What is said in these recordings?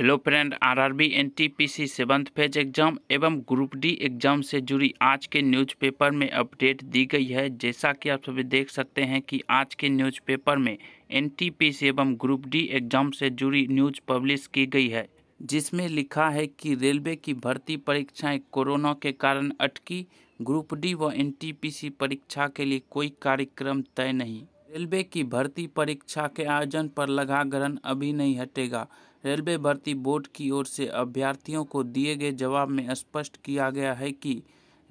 hello friend RRB NTPC seventh phase exam एवं group D exam से जुड़ी आज के न्यूज़पेपर में अपडेट दी गई है जैसा कि आप सभी देख सकते हैं कि आज के न्यूज़पेपर में एनटीपीसी एवं ग्रुप डी एग्जाम से जुड़ी न्यूज पब्लिश की गई है जिसमें लिखा है कि रेलवे की भर्ती परीक्षाएँ कोरोना के कारण अटकी ग्रुप डी व एन परीक्षा के लिए कोई कार्यक्रम तय नहीं रेलवे की भर्ती परीक्षा के आयोजन पर लगा ग्रहण अभी नहीं हटेगा रेलवे भर्ती बोर्ड की ओर से अभ्यर्थियों को दिए गए जवाब में स्पष्ट किया गया है कि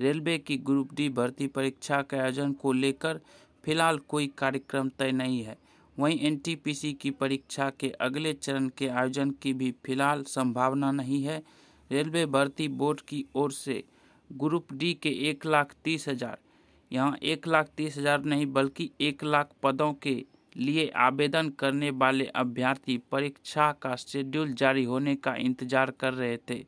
रेलवे की ग्रुप डी भर्ती परीक्षा के आयोजन को लेकर फिलहाल कोई कार्यक्रम तय नहीं है वहीं एनटीपीसी की परीक्षा के अगले चरण के आयोजन की भी फिलहाल संभावना नहीं है रेलवे भर्ती बोर्ड की ओर से ग्रुप डी के एक लाख तीस हज़ार यहाँ एक लाख तीस हज़ार नहीं बल्कि एक लाख पदों के लिए आवेदन करने वाले अभ्यर्थी परीक्षा का शेड्यूल जारी होने का इंतजार कर रहे थे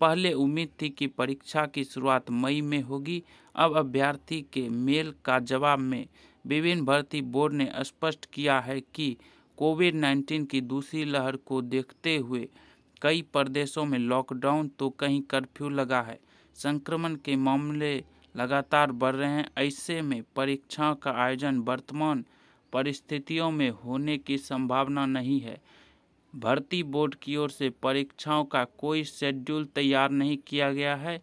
पहले उम्मीद थी कि परीक्षा की शुरुआत मई में होगी अब अभ्यर्थी के मेल का जवाब में विभिन्न भर्ती बोर्ड ने स्पष्ट किया है कि कोविड 19 की दूसरी लहर को देखते हुए कई प्रदेशों में लॉकडाउन तो कहीं कर्फ्यू लगा है संक्रमण के मामले लगातार बढ़ रहे हैं ऐसे में परीक्षाओं का आयोजन वर्तमान परिस्थितियों में होने की संभावना नहीं है भर्ती बोर्ड की ओर से परीक्षाओं का कोई शेड्यूल तैयार नहीं किया गया है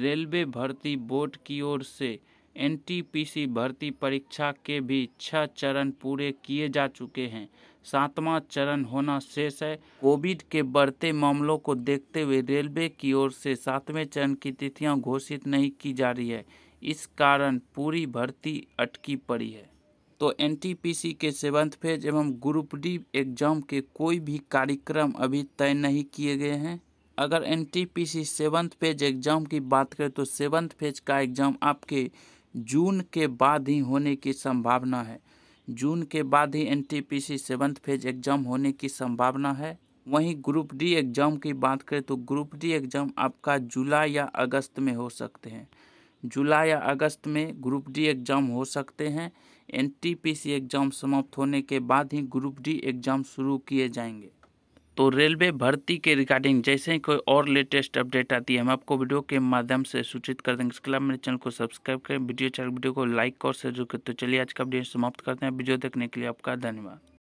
रेलवे भर्ती बोर्ड की ओर से एनटीपीसी भर्ती परीक्षा के भी छह चरण पूरे किए जा चुके हैं सातवां चरण होना शेष है कोविड के बढ़ते मामलों को देखते हुए रेलवे की ओर से सातवें चरण की तिथियां घोषित नहीं की जा रही है इस कारण पूरी भर्ती अटकी पड़ी है तो एनटीपीसी के सेवंथ फेज एवं ग्रुप डी एग्जाम के कोई भी कार्यक्रम अभी तय नहीं किए गए हैं अगर N T P C seventh phase exam की बात करें तो सेवन्थ फेज का एग्ज़ाम आपके जून के बाद ही होने की संभावना है जून के बाद ही N T P C seventh phase exam होने की संभावना है वहीं ग्रुप डी एग्ज़ाम की बात करें तो ग्रुप डी एग्ज़ाम आपका जुलाई या अगस्त में हो सकते हैं जुलाई या अगस्त में ग्रुप डी एग्ज़ाम हो सकते हैं एनटीपीसी एग्ज़ाम समाप्त होने के बाद ही ग्रुप डी एग्ज़ाम शुरू किए जाएंगे तो रेलवे भर्ती के रिगार्डिंग जैसे ही कोई और लेटेस्ट अपडेट आती है हम आपको वीडियो के माध्यम से सूचित कर देंगे इसके अलावा मेरे चैनल को सब्सक्राइब करें वीडियो चैनल वीडियो को लाइक और शेयर करें तो चलिए आज का अपडेट समाप्त करते हैं वीडियो देखने के लिए आपका धन्यवाद